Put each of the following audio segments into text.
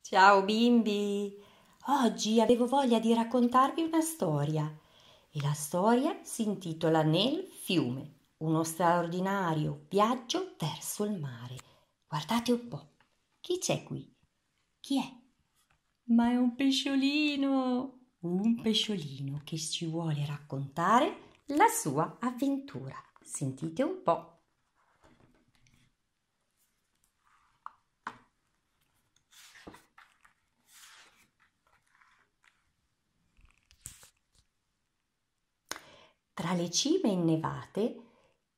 Ciao bimbi! Oggi avevo voglia di raccontarvi una storia e la storia si intitola Nel fiume, uno straordinario viaggio verso il mare. Guardate un po', chi c'è qui? Chi è? Ma è un pesciolino! Un pesciolino che ci vuole raccontare la sua avventura. Sentite un po'. Tra le cime innevate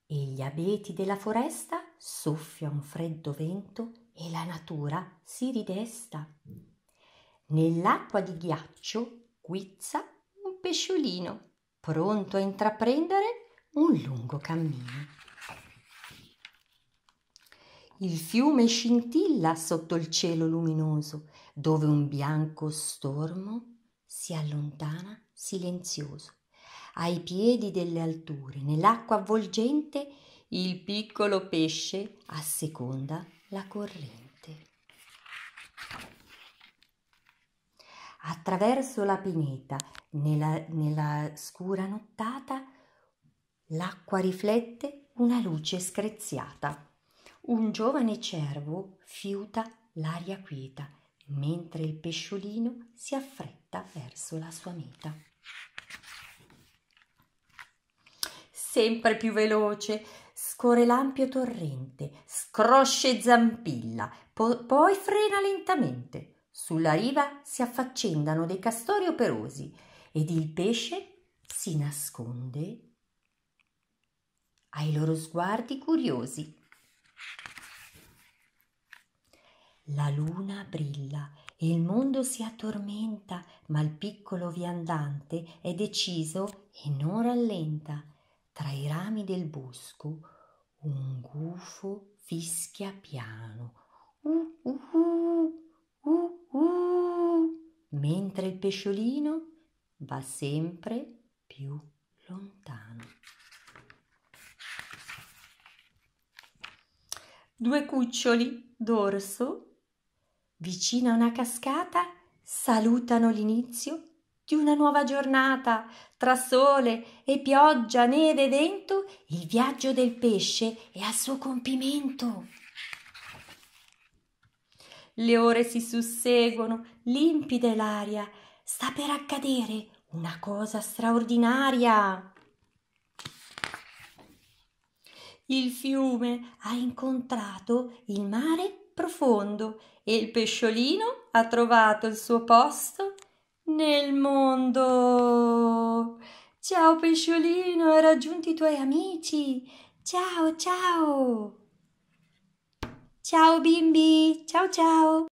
e gli abeti della foresta soffia un freddo vento e la natura si ridesta. Nell'acqua di ghiaccio guizza un pesciolino pronto a intraprendere un lungo cammino. Il fiume scintilla sotto il cielo luminoso, dove un bianco stormo si allontana silenzioso ai piedi delle alture, nell'acqua avvolgente, il piccolo pesce asseconda la corrente. Attraverso la pineta, nella, nella scura nottata, l'acqua riflette una luce screziata. Un giovane cervo fiuta l'aria quieta, mentre il pesciolino si affretta verso la sua meta sempre più veloce, scorre l'ampio torrente, scrosce zampilla, po- poi frena lentamente. Sulla riva si affaccendano dei castori operosi ed il pesce si nasconde ai loro sguardi curiosi. La luna brilla e il mondo si attormenta, ma il piccolo viandante è deciso e non rallenta tra i rami del bosco un gufo fischia piano uh uh uh, uh, uh mentre il pesciolino va sempre più lontano. Due cuccioli d'orso vicino a una cascata salutano l'inizio di una nuova giornata, tra sole e pioggia, neve e vento, il viaggio del pesce è al suo compimento. Le ore si susseguono, limpide l'aria, sta per accadere una cosa straordinaria. Il fiume ha incontrato il mare profondo e il pesciolino ha trovato il suo posto nel mondo. Ciao pesciolino, hai raggiunto i tuoi amici. Ciao, ciao. Ciao bimbi, ciao ciao.